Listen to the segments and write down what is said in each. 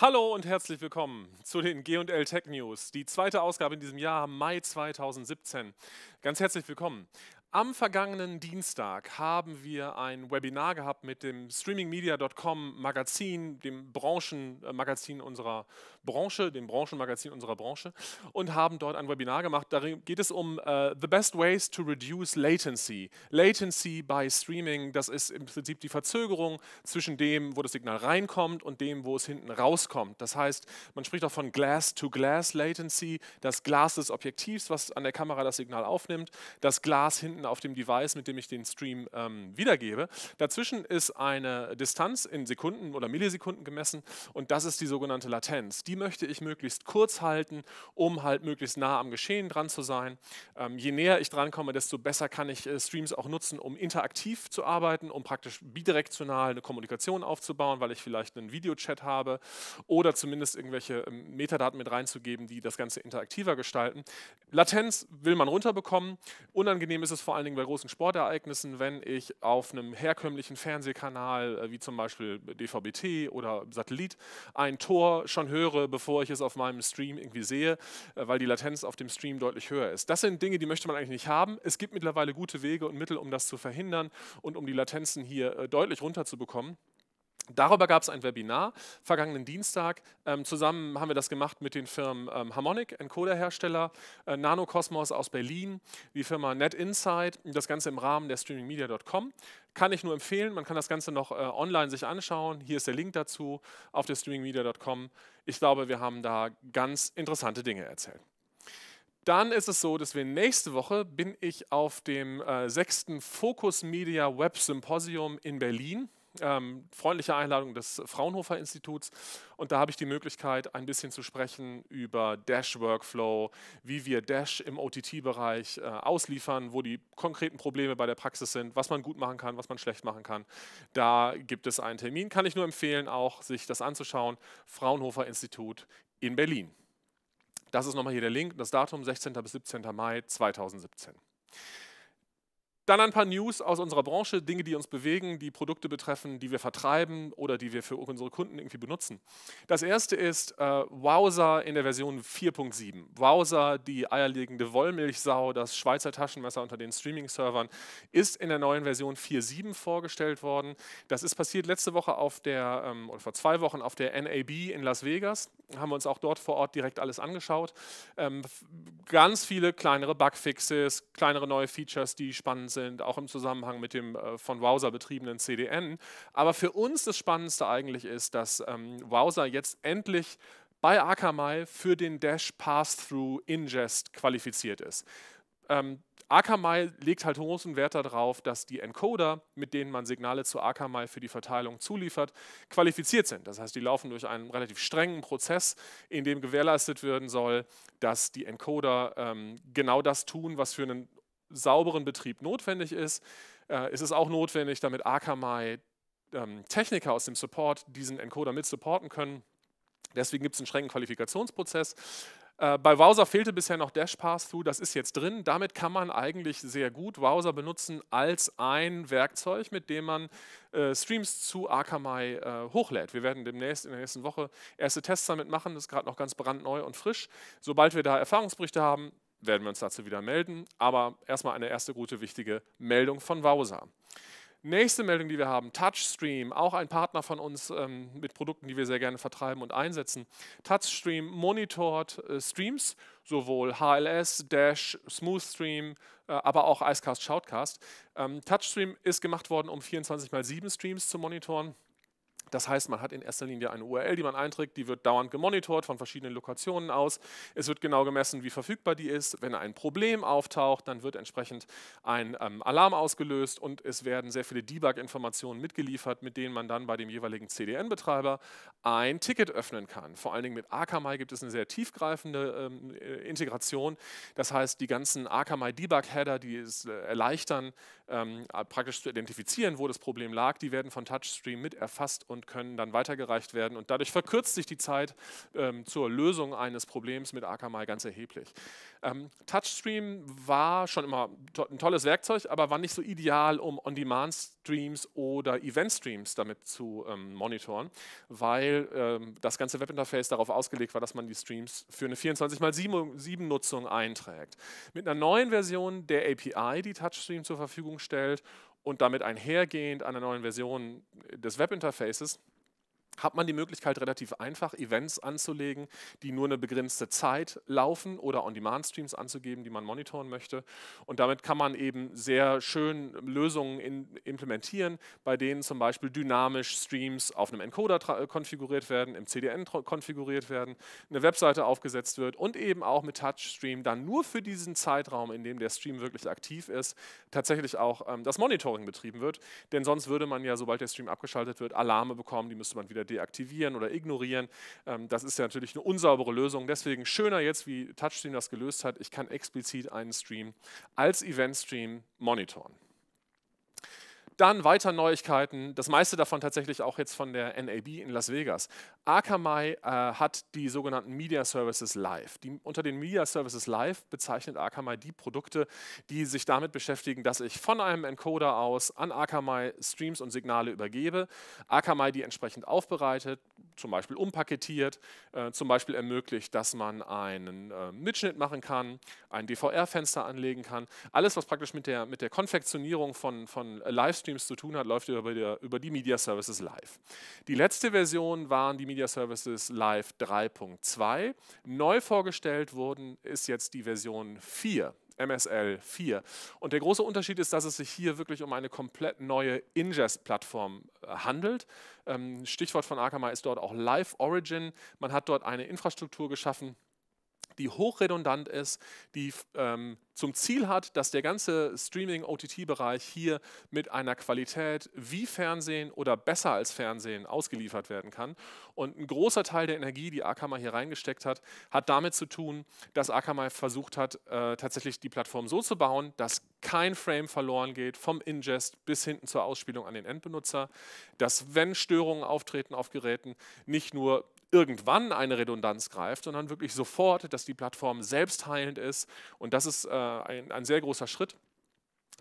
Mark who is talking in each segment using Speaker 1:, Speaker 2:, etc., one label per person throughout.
Speaker 1: Hallo und herzlich willkommen zu den GL Tech News. Die zweite Ausgabe in diesem Jahr, Mai 2017. Ganz herzlich willkommen. Am vergangenen Dienstag haben wir ein Webinar gehabt mit dem streamingmedia.com Magazin, dem Branchenmagazin äh, unserer Branche, dem Branchenmagazin unserer Branche und haben dort ein Webinar gemacht. Darin geht es um uh, The Best Ways to Reduce Latency. Latency by Streaming, das ist im Prinzip die Verzögerung zwischen dem, wo das Signal reinkommt und dem, wo es hinten rauskommt. Das heißt, man spricht auch von Glass-to-Glass Latency, das Glas des Objektivs, was an der Kamera das Signal aufnimmt, das Glas hinten Sekunden auf dem Device, mit dem ich den Stream ähm, wiedergebe. Dazwischen ist eine Distanz in Sekunden oder Millisekunden gemessen und das ist die sogenannte Latenz. Die möchte ich möglichst kurz halten, um halt möglichst nah am Geschehen dran zu sein. Ähm, je näher ich dran komme, desto besser kann ich äh, Streams auch nutzen, um interaktiv zu arbeiten, um praktisch bidirektional eine Kommunikation aufzubauen, weil ich vielleicht einen Videochat habe oder zumindest irgendwelche ähm, Metadaten mit reinzugeben, die das Ganze interaktiver gestalten. Latenz will man runterbekommen. Unangenehm ist es vor allen Dingen bei großen Sportereignissen, wenn ich auf einem herkömmlichen Fernsehkanal äh, wie zum Beispiel DVB-T oder Satellit ein Tor schon höre, bevor ich es auf meinem Stream irgendwie sehe, äh, weil die Latenz auf dem Stream deutlich höher ist. Das sind Dinge, die möchte man eigentlich nicht haben. Es gibt mittlerweile gute Wege und Mittel, um das zu verhindern und um die Latenzen hier äh, deutlich runterzubekommen. Darüber gab es ein Webinar vergangenen Dienstag. Ähm, zusammen haben wir das gemacht mit den Firmen ähm, Harmonic, Encoder-Hersteller, äh, Nanocosmos aus Berlin, die Firma NetInsight, das Ganze im Rahmen der streamingmedia.com. Kann ich nur empfehlen, man kann das Ganze noch äh, online sich anschauen. Hier ist der Link dazu auf der streamingmedia.com. Ich glaube, wir haben da ganz interessante Dinge erzählt. Dann ist es so, dass wir nächste Woche bin ich auf dem äh, sechsten äh, Focus Media Web Symposium in Berlin ähm, freundliche Einladung des Fraunhofer Instituts. Und da habe ich die Möglichkeit, ein bisschen zu sprechen über Dash-Workflow, wie wir Dash im OTT-Bereich äh, ausliefern, wo die konkreten Probleme bei der Praxis sind, was man gut machen kann, was man schlecht machen kann. Da gibt es einen Termin, kann ich nur empfehlen, auch sich das anzuschauen. Fraunhofer Institut in Berlin. Das ist nochmal hier der Link, das Datum 16. bis 17. Mai 2017. Dann ein paar News aus unserer Branche, Dinge, die uns bewegen, die Produkte betreffen, die wir vertreiben oder die wir für unsere Kunden irgendwie benutzen. Das erste ist äh, Wowser in der Version 4.7. Wowser, die eierlegende Wollmilchsau, das Schweizer Taschenmesser unter den Streaming-Servern, ist in der neuen Version 4.7 vorgestellt worden. Das ist passiert letzte Woche auf der, ähm, oder vor zwei Wochen auf der NAB in Las Vegas. Haben wir uns auch dort vor Ort direkt alles angeschaut. Ähm, ganz viele kleinere Bugfixes, kleinere neue Features, die spannend sind sind, auch im Zusammenhang mit dem äh, von Wowser betriebenen CDN. Aber für uns das Spannendste eigentlich ist, dass ähm, Wowser jetzt endlich bei Akamai für den Dash Pass-Through Ingest qualifiziert ist. Ähm, Akamai legt halt großen Wert darauf, dass die Encoder, mit denen man Signale zu Akamai für die Verteilung zuliefert, qualifiziert sind. Das heißt, die laufen durch einen relativ strengen Prozess, in dem gewährleistet werden soll, dass die Encoder ähm, genau das tun, was für einen sauberen Betrieb notwendig ist, äh, ist es auch notwendig, damit Akamai ähm, Techniker aus dem Support diesen Encoder mit supporten können. Deswegen gibt es einen strengen Qualifikationsprozess. Äh, bei Wowser fehlte bisher noch Dash Pass-Through, das ist jetzt drin. Damit kann man eigentlich sehr gut Wowser benutzen als ein Werkzeug, mit dem man äh, Streams zu Akamai äh, hochlädt. Wir werden demnächst in der nächsten Woche erste Tests damit machen, das ist gerade noch ganz brandneu und frisch. Sobald wir da Erfahrungsberichte haben, werden wir uns dazu wieder melden. Aber erstmal eine erste gute, wichtige Meldung von Wowser. Nächste Meldung, die wir haben, Touchstream, auch ein Partner von uns ähm, mit Produkten, die wir sehr gerne vertreiben und einsetzen. Touchstream monitort äh, Streams, sowohl HLS, Dash, Smoothstream, äh, aber auch Icecast, Shoutcast. Ähm, Touchstream ist gemacht worden, um 24 x 7 Streams zu monitoren. Das heißt, man hat in erster Linie eine URL, die man einträgt, die wird dauernd gemonitort von verschiedenen Lokationen aus. Es wird genau gemessen, wie verfügbar die ist. Wenn ein Problem auftaucht, dann wird entsprechend ein ähm, Alarm ausgelöst und es werden sehr viele Debug-Informationen mitgeliefert, mit denen man dann bei dem jeweiligen CDN-Betreiber ein Ticket öffnen kann. Vor allen Dingen mit Akamai gibt es eine sehr tiefgreifende ähm, äh, Integration. Das heißt, die ganzen Akamai-Debug-Header, die es äh, erleichtern, ähm, äh, praktisch zu identifizieren, wo das Problem lag, die werden von TouchStream mit erfasst und und können dann weitergereicht werden. Und dadurch verkürzt sich die Zeit ähm, zur Lösung eines Problems mit Akamai ganz erheblich. Ähm, Touchstream war schon immer to ein tolles Werkzeug, aber war nicht so ideal, um On-Demand-Streams oder Event-Streams damit zu ähm, monitoren, weil ähm, das ganze Webinterface darauf ausgelegt war, dass man die Streams für eine 24x7-Nutzung einträgt. Mit einer neuen Version der API, die Touchstream zur Verfügung stellt und damit einhergehend einer neuen Version des Webinterfaces hat man die Möglichkeit, relativ einfach Events anzulegen, die nur eine begrenzte Zeit laufen oder On-Demand-Streams anzugeben, die man monitoren möchte. Und damit kann man eben sehr schön Lösungen in, implementieren, bei denen zum Beispiel dynamisch Streams auf einem Encoder konfiguriert werden, im CDN konfiguriert werden, eine Webseite aufgesetzt wird und eben auch mit Touchstream dann nur für diesen Zeitraum, in dem der Stream wirklich aktiv ist, tatsächlich auch ähm, das Monitoring betrieben wird. Denn sonst würde man ja, sobald der Stream abgeschaltet wird, Alarme bekommen, die müsste man wieder deaktivieren oder ignorieren. Ähm, das ist ja natürlich eine unsaubere Lösung. Deswegen schöner jetzt, wie TouchStream das gelöst hat. Ich kann explizit einen Stream als Event-Stream monitoren. Dann weiter Neuigkeiten, das meiste davon tatsächlich auch jetzt von der NAB in Las Vegas. Akamai äh, hat die sogenannten Media Services Live. Die, unter den Media Services Live bezeichnet Akamai die Produkte, die sich damit beschäftigen, dass ich von einem Encoder aus an Akamai Streams und Signale übergebe, Akamai die entsprechend aufbereitet, zum Beispiel umpaketiert, äh, zum Beispiel ermöglicht, dass man einen äh, Mitschnitt machen kann, ein DVR-Fenster anlegen kann. Alles, was praktisch mit der, mit der Konfektionierung von, von Livestreams zu tun hat, läuft über, der, über die Media Services Live. Die letzte Version waren die Media Services Live 3.2. Neu vorgestellt wurden ist jetzt die Version 4 MSL 4. Und der große Unterschied ist, dass es sich hier wirklich um eine komplett neue Ingest-Plattform äh, handelt. Ähm, Stichwort von Akamai ist dort auch Live Origin. Man hat dort eine Infrastruktur geschaffen, die hochredundant ist, die ähm, zum Ziel hat, dass der ganze Streaming-OTT-Bereich hier mit einer Qualität wie Fernsehen oder besser als Fernsehen ausgeliefert werden kann. Und ein großer Teil der Energie, die Akamai hier reingesteckt hat, hat damit zu tun, dass Akamai versucht hat, äh, tatsächlich die Plattform so zu bauen, dass kein Frame verloren geht, vom Ingest bis hinten zur Ausspielung an den Endbenutzer, dass wenn Störungen auftreten auf Geräten, nicht nur irgendwann eine Redundanz greift, sondern wirklich sofort, dass die Plattform selbst heilend ist. Und das ist äh, ein, ein sehr großer Schritt.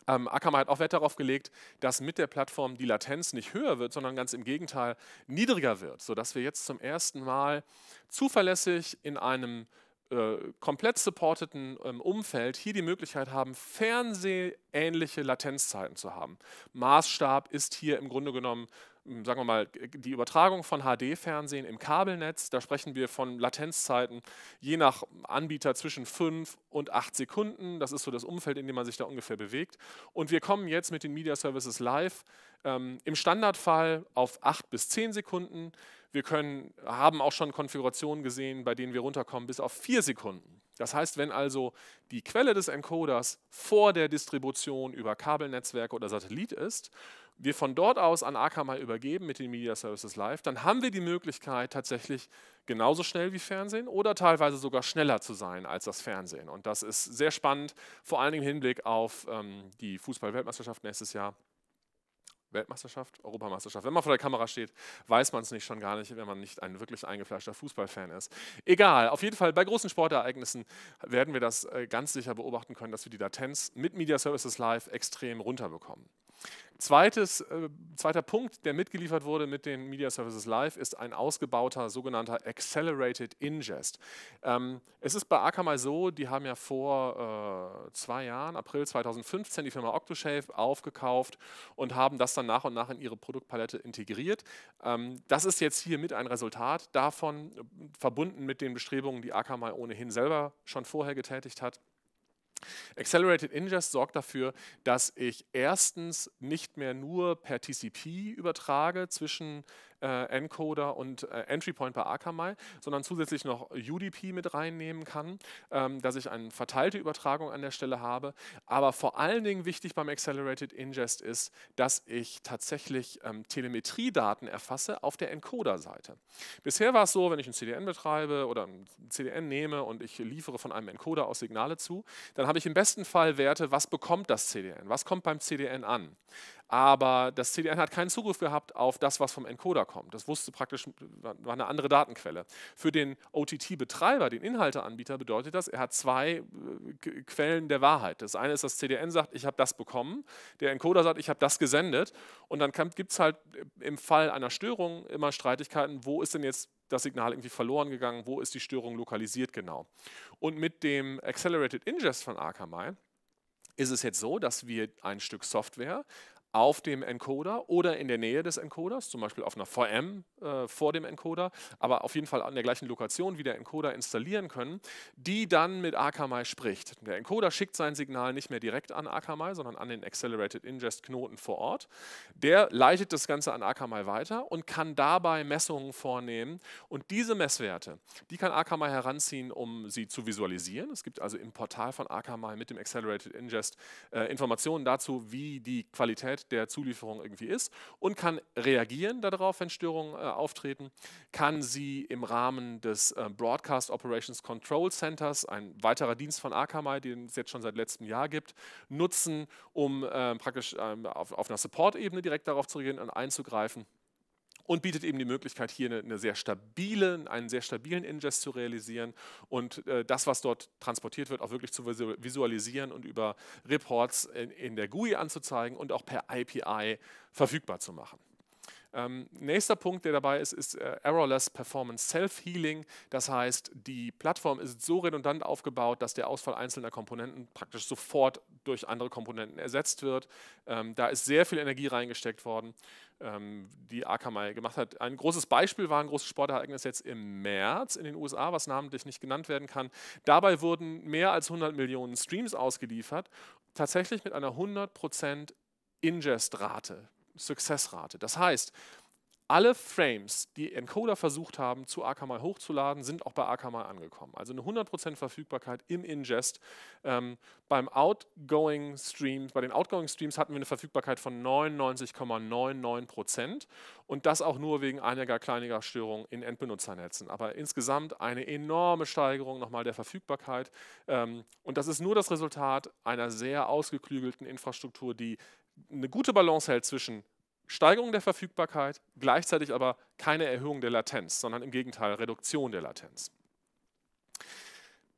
Speaker 1: Ähm, Ackermann hat auch Wert darauf gelegt, dass mit der Plattform die Latenz nicht höher wird, sondern ganz im Gegenteil niedriger wird, sodass wir jetzt zum ersten Mal zuverlässig in einem äh, komplett supporteten ähm, Umfeld hier die Möglichkeit haben, fernsehähnliche Latenzzeiten zu haben. Maßstab ist hier im Grunde genommen hm, sagen wir mal, die Übertragung von HD-Fernsehen im Kabelnetz, da sprechen wir von Latenzzeiten je nach Anbieter zwischen 5 und 8 Sekunden. Das ist so das Umfeld, in dem man sich da ungefähr bewegt. Und wir kommen jetzt mit den Media Services Live ähm, im Standardfall auf 8 bis 10 Sekunden. Wir können, haben auch schon Konfigurationen gesehen, bei denen wir runterkommen bis auf 4 Sekunden. Das heißt, wenn also die Quelle des Encoders vor der Distribution über Kabelnetzwerke oder Satellit ist, wir von dort aus an Akamai übergeben mit den Media Services Live, dann haben wir die Möglichkeit, tatsächlich genauso schnell wie Fernsehen oder teilweise sogar schneller zu sein als das Fernsehen. Und das ist sehr spannend, vor allem im Hinblick auf ähm, die Fußball-Weltmeisterschaft nächstes Jahr. Weltmeisterschaft, Europameisterschaft. Wenn man vor der Kamera steht, weiß man es nicht schon gar nicht, wenn man nicht ein wirklich eingefleischter Fußballfan ist. Egal, auf jeden Fall bei großen Sportereignissen werden wir das äh, ganz sicher beobachten können, dass wir die Latenz mit Media Services Live extrem runterbekommen. Zweites, äh, zweiter Punkt, der mitgeliefert wurde mit den Media Services Live, ist ein ausgebauter sogenannter Accelerated Ingest. Ähm, es ist bei Akamai so, die haben ja vor äh, zwei Jahren, April 2015, die Firma Octoshave aufgekauft und haben das dann nach und nach in ihre Produktpalette integriert. Ähm, das ist jetzt hier mit ein Resultat davon, äh, verbunden mit den Bestrebungen, die Akamai ohnehin selber schon vorher getätigt hat Accelerated Ingest sorgt dafür, dass ich erstens nicht mehr nur per TCP übertrage zwischen äh, Encoder und äh, Entry Point bei Akamai, sondern zusätzlich noch UDP mit reinnehmen kann, ähm, dass ich eine verteilte Übertragung an der Stelle habe. Aber vor allen Dingen wichtig beim Accelerated Ingest ist, dass ich tatsächlich ähm, Telemetriedaten erfasse auf der Encoder-Seite. Bisher war es so, wenn ich ein CDN betreibe oder ein CDN nehme und ich liefere von einem Encoder aus Signale zu, dann habe ich im besten Fall Werte, was bekommt das CDN, was kommt beim CDN an aber das CDN hat keinen Zugriff gehabt auf das, was vom Encoder kommt. Das wusste praktisch, war eine andere Datenquelle. Für den OTT-Betreiber, den Inhalteanbieter, bedeutet das, er hat zwei äh, Quellen der Wahrheit. Das eine ist, das CDN sagt, ich habe das bekommen, der Encoder sagt, ich habe das gesendet und dann gibt es halt äh, im Fall einer Störung immer Streitigkeiten, wo ist denn jetzt das Signal irgendwie verloren gegangen, wo ist die Störung lokalisiert genau. Und mit dem Accelerated Ingest von Akamai ist es jetzt so, dass wir ein Stück Software auf dem Encoder oder in der Nähe des Encoders, zum Beispiel auf einer VM äh, vor dem Encoder, aber auf jeden Fall an der gleichen Lokation wie der Encoder installieren können, die dann mit Akamai spricht. Der Encoder schickt sein Signal nicht mehr direkt an Akamai, sondern an den Accelerated Ingest Knoten vor Ort. Der leitet das Ganze an Akamai weiter und kann dabei Messungen vornehmen. Und diese Messwerte, die kann Akamai heranziehen, um sie zu visualisieren. Es gibt also im Portal von Akamai mit dem Accelerated Ingest äh, Informationen dazu, wie die Qualität der Zulieferung irgendwie ist und kann reagieren darauf, wenn Störungen äh, auftreten, kann sie im Rahmen des äh, Broadcast Operations Control Centers, ein weiterer Dienst von Akamai, den es jetzt schon seit letztem Jahr gibt, nutzen, um äh, praktisch ähm, auf, auf einer Support-Ebene direkt darauf zu reagieren und einzugreifen und bietet eben die Möglichkeit, hier eine, eine sehr stabile, einen sehr stabilen Ingest zu realisieren und äh, das, was dort transportiert wird, auch wirklich zu visualisieren und über Reports in, in der GUI anzuzeigen und auch per API verfügbar zu machen. Ähm, nächster Punkt, der dabei ist, ist äh, Errorless Performance Self-Healing. Das heißt, die Plattform ist so redundant aufgebaut, dass der Ausfall einzelner Komponenten praktisch sofort durch andere Komponenten ersetzt wird. Ähm, da ist sehr viel Energie reingesteckt worden, ähm, die Akamai gemacht hat. Ein großes Beispiel war ein großes Sportereignis jetzt im März in den USA, was namentlich nicht genannt werden kann. Dabei wurden mehr als 100 Millionen Streams ausgeliefert, tatsächlich mit einer 100% Ingest-Rate. Success-Rate. Das heißt, alle Frames, die Encoder versucht haben, zu Akamai hochzuladen, sind auch bei Akamai angekommen. Also eine 100% Verfügbarkeit im Ingest. Ähm, beim Outgoing Streams, bei den Outgoing Streams hatten wir eine Verfügbarkeit von 99,99% und das auch nur wegen einiger kleiner Störungen in Endbenutzernetzen. Aber insgesamt eine enorme Steigerung nochmal der Verfügbarkeit. Ähm, und das ist nur das Resultat einer sehr ausgeklügelten Infrastruktur, die eine gute Balance hält zwischen Steigerung der Verfügbarkeit, gleichzeitig aber keine Erhöhung der Latenz, sondern im Gegenteil Reduktion der Latenz.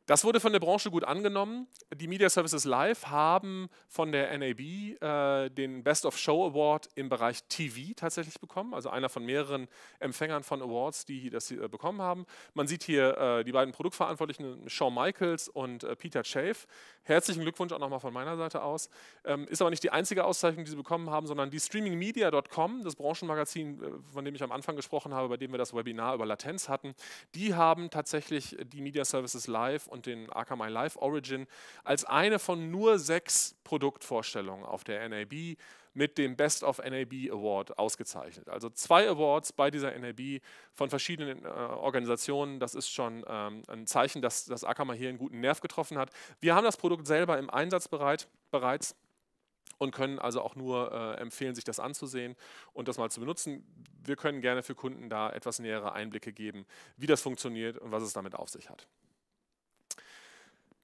Speaker 1: Das wurde von der Branche gut angenommen. Die Media Services Live haben von der NAB äh, den Best of Show Award im Bereich TV tatsächlich bekommen, also einer von mehreren Empfängern von Awards, die das äh, bekommen haben. Man sieht hier äh, die beiden Produktverantwortlichen, Shawn Michaels und äh, Peter Chafe. Herzlichen Glückwunsch auch nochmal von meiner Seite aus. Ähm, ist aber nicht die einzige Auszeichnung, die sie bekommen haben, sondern die StreamingMedia.com, das Branchenmagazin, äh, von dem ich am Anfang gesprochen habe, bei dem wir das Webinar über Latenz hatten, die haben tatsächlich die Media Services Live und und den Akamai Live Origin als eine von nur sechs Produktvorstellungen auf der NAB mit dem Best of NAB Award ausgezeichnet. Also zwei Awards bei dieser NAB von verschiedenen äh, Organisationen. Das ist schon ähm, ein Zeichen, dass das Akamai hier einen guten Nerv getroffen hat. Wir haben das Produkt selber im Einsatz bereit, bereits und können also auch nur äh, empfehlen, sich das anzusehen und das mal zu benutzen. Wir können gerne für Kunden da etwas nähere Einblicke geben, wie das funktioniert und was es damit auf sich hat.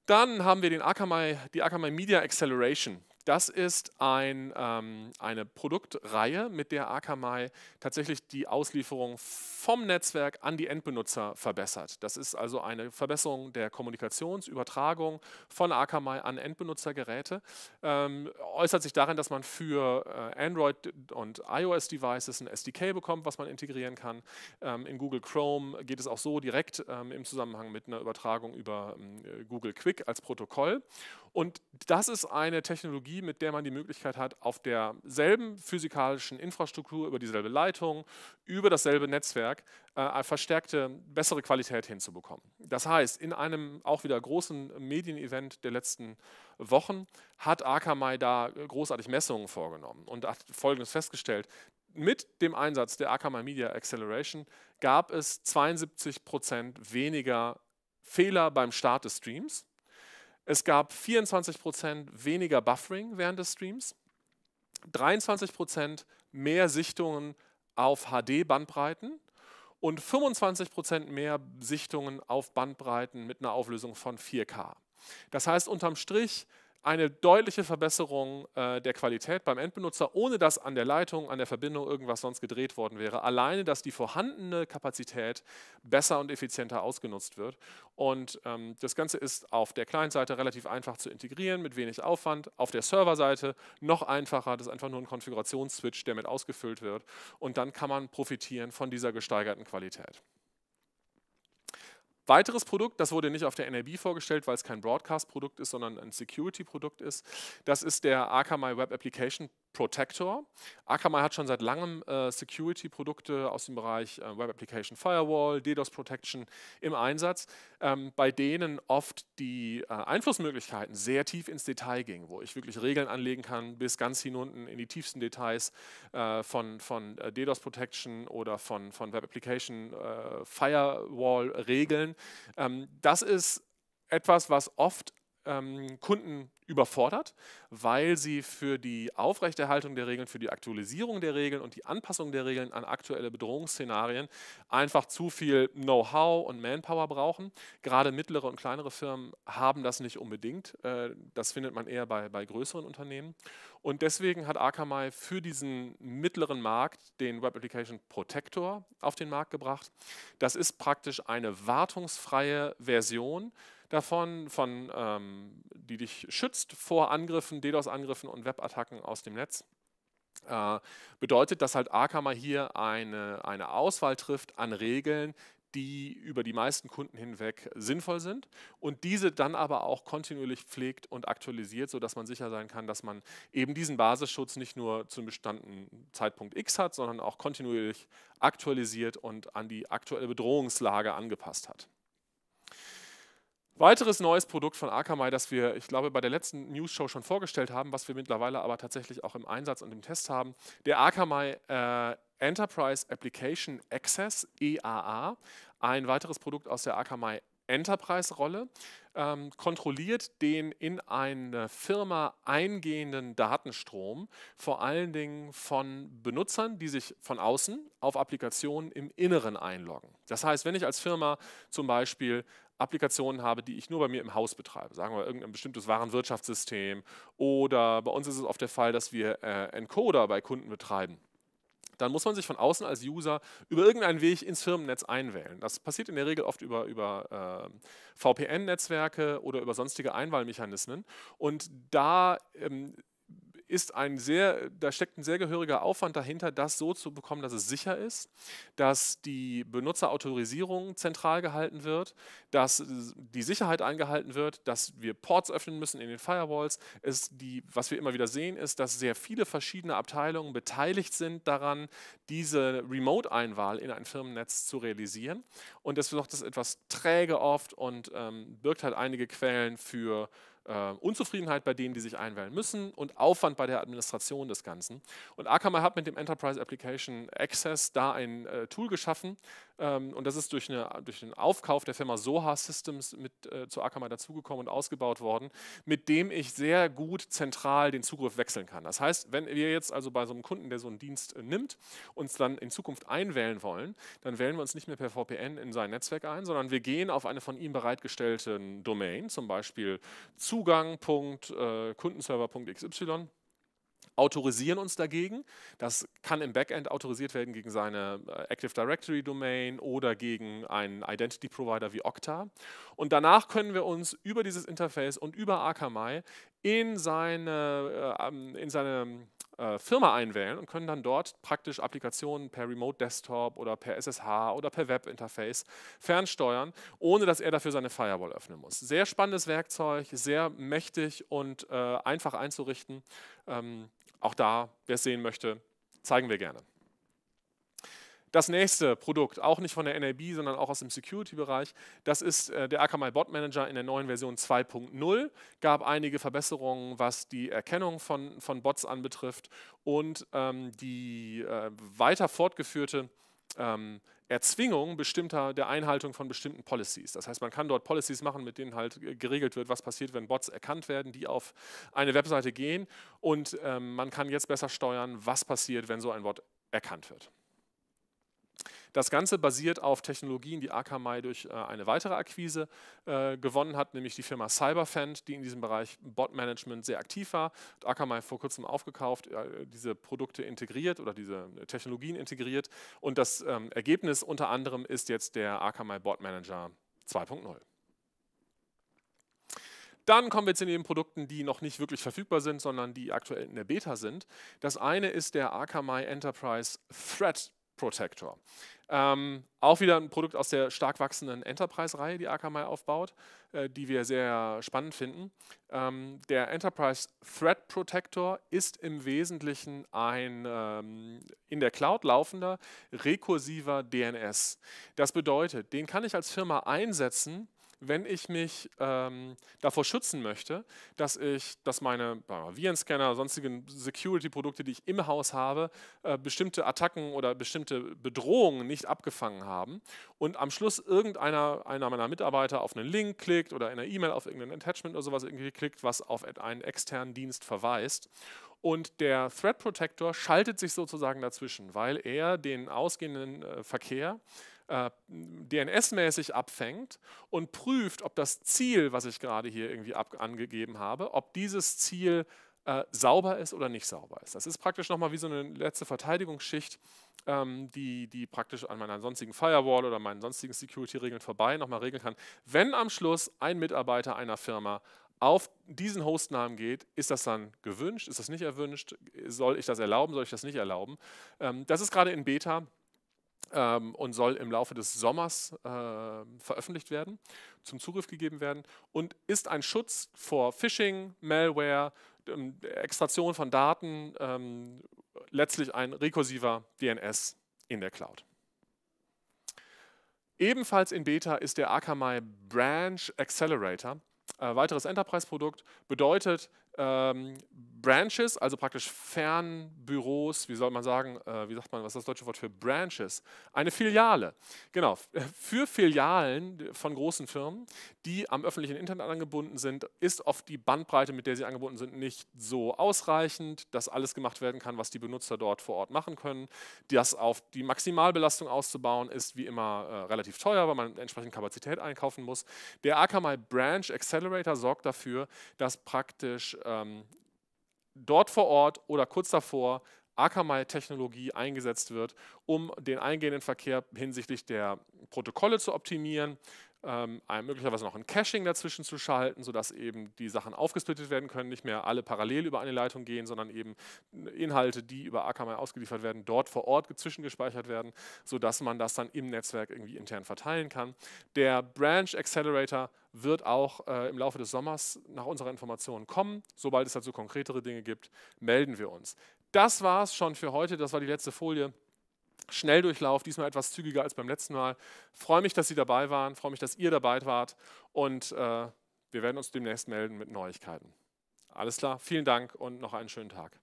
Speaker 1: Dann haben wir den Akamai, die Akamai Media Acceleration. Das ist ein, ähm, eine Produktreihe, mit der Akamai tatsächlich die Auslieferung vom Netzwerk an die Endbenutzer verbessert. Das ist also eine Verbesserung der Kommunikationsübertragung von Akamai an Endbenutzergeräte. Ähm, äußert sich darin, dass man für äh, Android- und iOS-Devices ein SDK bekommt, was man integrieren kann. Ähm, in Google Chrome geht es auch so direkt ähm, im Zusammenhang mit einer Übertragung über ähm, Google Quick als Protokoll. Und das ist eine Technologie, mit der man die Möglichkeit hat, auf derselben physikalischen Infrastruktur, über dieselbe Leitung, über dasselbe Netzwerk äh, verstärkte, bessere Qualität hinzubekommen. Das heißt, in einem auch wieder großen Medienevent der letzten Wochen hat Akamai da großartig Messungen vorgenommen und hat Folgendes festgestellt. Mit dem Einsatz der Akamai Media Acceleration gab es 72 Prozent weniger Fehler beim Start des Streams es gab 24% weniger Buffering während des Streams, 23% mehr Sichtungen auf HD-Bandbreiten und 25% mehr Sichtungen auf Bandbreiten mit einer Auflösung von 4K. Das heißt, unterm Strich eine deutliche Verbesserung äh, der Qualität beim Endbenutzer, ohne dass an der Leitung, an der Verbindung irgendwas sonst gedreht worden wäre. Alleine, dass die vorhandene Kapazität besser und effizienter ausgenutzt wird. Und ähm, das Ganze ist auf der Client-Seite relativ einfach zu integrieren, mit wenig Aufwand. Auf der Server-Seite noch einfacher. Das ist einfach nur ein Konfigurationsswitch, der mit ausgefüllt wird. Und dann kann man profitieren von dieser gesteigerten Qualität. Weiteres Produkt, das wurde nicht auf der NAB vorgestellt, weil es kein Broadcast-Produkt ist, sondern ein Security-Produkt ist, das ist der Akamai Web Application Protector. Akamai hat schon seit langem äh, Security-Produkte aus dem Bereich äh, Web Application Firewall, DDoS Protection im Einsatz, ähm, bei denen oft die äh, Einflussmöglichkeiten sehr tief ins Detail gingen, wo ich wirklich Regeln anlegen kann, bis ganz hinunter in die tiefsten Details äh, von, von äh, DDoS Protection oder von, von Web Application äh, Firewall-Regeln. Ähm, das ist etwas, was oft ähm, Kunden überfordert, weil sie für die Aufrechterhaltung der Regeln, für die Aktualisierung der Regeln und die Anpassung der Regeln an aktuelle Bedrohungsszenarien einfach zu viel Know-how und Manpower brauchen. Gerade mittlere und kleinere Firmen haben das nicht unbedingt. Äh, das findet man eher bei, bei größeren Unternehmen. Und deswegen hat Akamai für diesen mittleren Markt den Web Application Protector auf den Markt gebracht. Das ist praktisch eine wartungsfreie Version davon, von, ähm, die dich schützt vor Angriffen, DDoS-Angriffen und Webattacken aus dem Netz. Äh, bedeutet, dass halt Arkama hier eine, eine Auswahl trifft an Regeln, die über die meisten Kunden hinweg sinnvoll sind und diese dann aber auch kontinuierlich pflegt und aktualisiert, sodass man sicher sein kann, dass man eben diesen Basisschutz nicht nur zum bestandenen Zeitpunkt X hat, sondern auch kontinuierlich aktualisiert und an die aktuelle Bedrohungslage angepasst hat. Weiteres neues Produkt von Akamai, das wir, ich glaube, bei der letzten News-Show schon vorgestellt haben, was wir mittlerweile aber tatsächlich auch im Einsatz und im Test haben, der Akamai äh, Enterprise Application Access, EAA, ein weiteres Produkt aus der Akamai Enterprise-Rolle, ähm, kontrolliert den in eine Firma eingehenden Datenstrom, vor allen Dingen von Benutzern, die sich von außen auf Applikationen im Inneren einloggen. Das heißt, wenn ich als Firma zum Beispiel Applikationen habe, die ich nur bei mir im Haus betreibe, sagen wir irgendein bestimmtes Warenwirtschaftssystem oder bei uns ist es oft der Fall, dass wir äh, Encoder bei Kunden betreiben dann muss man sich von außen als User über irgendeinen Weg ins Firmennetz einwählen. Das passiert in der Regel oft über, über äh, VPN-Netzwerke oder über sonstige Einwahlmechanismen. Und da ähm, ist ein sehr, da steckt ein sehr gehöriger Aufwand dahinter, das so zu bekommen, dass es sicher ist, dass die Benutzerautorisierung zentral gehalten wird, dass die Sicherheit eingehalten wird, dass wir Ports öffnen müssen in den Firewalls. Es die, was wir immer wieder sehen, ist, dass sehr viele verschiedene Abteilungen beteiligt sind daran, diese Remote-Einwahl in ein Firmennetz zu realisieren. Und das wird das etwas träge oft und ähm, birgt halt einige Quellen für äh, Unzufriedenheit bei denen, die sich einwählen müssen und Aufwand bei der Administration des Ganzen. Und Akamai hat mit dem Enterprise Application Access da ein äh, Tool geschaffen ähm, und das ist durch, eine, durch den Aufkauf der Firma Soha Systems mit äh, zu Akamai dazugekommen und ausgebaut worden, mit dem ich sehr gut zentral den Zugriff wechseln kann. Das heißt, wenn wir jetzt also bei so einem Kunden, der so einen Dienst äh, nimmt, uns dann in Zukunft einwählen wollen, dann wählen wir uns nicht mehr per VPN in sein Netzwerk ein, sondern wir gehen auf eine von ihm bereitgestellte Domain, zum Beispiel zu Zugang.kundenserver.xy äh, autorisieren uns dagegen. Das kann im Backend autorisiert werden gegen seine äh, Active Directory Domain oder gegen einen Identity Provider wie Okta. Und danach können wir uns über dieses Interface und über Akamai in seine, äh, ähm, in seine äh, Firma einwählen und können dann dort praktisch Applikationen per Remote Desktop oder per SSH oder per Webinterface fernsteuern, ohne dass er dafür seine Firewall öffnen muss. Sehr spannendes Werkzeug, sehr mächtig und äh, einfach einzurichten. Ähm, auch da, wer es sehen möchte, zeigen wir gerne. Das nächste Produkt, auch nicht von der NAB, sondern auch aus dem Security-Bereich, das ist äh, der Akamai Bot Manager in der neuen Version 2.0. Gab einige Verbesserungen, was die Erkennung von, von Bots anbetrifft und ähm, die äh, weiter fortgeführte ähm, Erzwingung bestimmter, der Einhaltung von bestimmten Policies. Das heißt, man kann dort Policies machen, mit denen halt geregelt wird, was passiert, wenn Bots erkannt werden, die auf eine Webseite gehen. Und ähm, man kann jetzt besser steuern, was passiert, wenn so ein Bot erkannt wird. Das Ganze basiert auf Technologien, die Akamai durch äh, eine weitere Akquise äh, gewonnen hat, nämlich die Firma Cyberfend, die in diesem Bereich Bot-Management sehr aktiv war. Hat Akamai vor kurzem aufgekauft, äh, diese Produkte integriert oder diese Technologien integriert. Und das ähm, Ergebnis unter anderem ist jetzt der Akamai Bot Manager 2.0. Dann kommen wir zu den Produkten, die noch nicht wirklich verfügbar sind, sondern die aktuell in der Beta sind. Das eine ist der Akamai Enterprise Threat Protector. Ähm, auch wieder ein Produkt aus der stark wachsenden Enterprise-Reihe, die Akamai aufbaut, äh, die wir sehr spannend finden. Ähm, der Enterprise Threat Protector ist im Wesentlichen ein ähm, in der Cloud laufender rekursiver DNS. Das bedeutet, den kann ich als Firma einsetzen, wenn ich mich ähm, davor schützen möchte, dass ich, dass meine Virenscanner, sonstige Security-Produkte, die ich im Haus habe, äh, bestimmte Attacken oder bestimmte Bedrohungen nicht abgefangen haben und am Schluss irgendeiner einer meiner Mitarbeiter auf einen Link klickt oder in einer E-Mail auf irgendein Attachment oder sowas irgendwie klickt, was auf einen externen Dienst verweist und der Threat Protector schaltet sich sozusagen dazwischen, weil er den ausgehenden äh, Verkehr äh, DNS-mäßig abfängt und prüft, ob das Ziel, was ich gerade hier irgendwie angegeben habe, ob dieses Ziel äh, sauber ist oder nicht sauber ist. Das ist praktisch nochmal wie so eine letzte Verteidigungsschicht, ähm, die, die praktisch an meiner sonstigen Firewall oder meinen sonstigen Security-Regeln vorbei nochmal regeln kann. Wenn am Schluss ein Mitarbeiter einer Firma auf diesen Hostnamen geht, ist das dann gewünscht, ist das nicht erwünscht, soll ich das erlauben, soll ich das nicht erlauben. Ähm, das ist gerade in Beta ähm, und soll im Laufe des Sommers äh, veröffentlicht werden, zum Zugriff gegeben werden und ist ein Schutz vor Phishing, Malware, ähm, Extraktion von Daten, ähm, letztlich ein rekursiver DNS in der Cloud. Ebenfalls in Beta ist der Akamai Branch Accelerator. Äh, weiteres Enterprise-Produkt bedeutet, ähm, Branches, also praktisch Fernbüros, wie soll man sagen, äh, wie sagt man, was ist das deutsche Wort für Branches? Eine Filiale, genau, für Filialen von großen Firmen, die am öffentlichen Internet angebunden sind, ist oft die Bandbreite, mit der sie angebunden sind, nicht so ausreichend, dass alles gemacht werden kann, was die Benutzer dort vor Ort machen können. Das auf die Maximalbelastung auszubauen, ist wie immer äh, relativ teuer, weil man entsprechend Kapazität einkaufen muss. Der Akamai Branch Accelerator sorgt dafür, dass praktisch ähm, dort vor Ort oder kurz davor Akamai-Technologie eingesetzt wird, um den eingehenden Verkehr hinsichtlich der Protokolle zu optimieren, ähm, möglicherweise noch ein Caching dazwischen zu schalten, sodass eben die Sachen aufgesplittet werden können, nicht mehr alle parallel über eine Leitung gehen, sondern eben Inhalte, die über Akamai ausgeliefert werden, dort vor Ort zwischengespeichert werden, sodass man das dann im Netzwerk irgendwie intern verteilen kann. Der Branch Accelerator wird auch äh, im Laufe des Sommers nach unserer Information kommen. Sobald es dazu konkretere Dinge gibt, melden wir uns. Das war es schon für heute. Das war die letzte Folie. Schnelldurchlauf, diesmal etwas zügiger als beim letzten Mal. Freue mich, dass Sie dabei waren, freue mich, dass ihr dabei wart und äh, wir werden uns demnächst melden mit Neuigkeiten. Alles klar, vielen Dank und noch einen schönen Tag.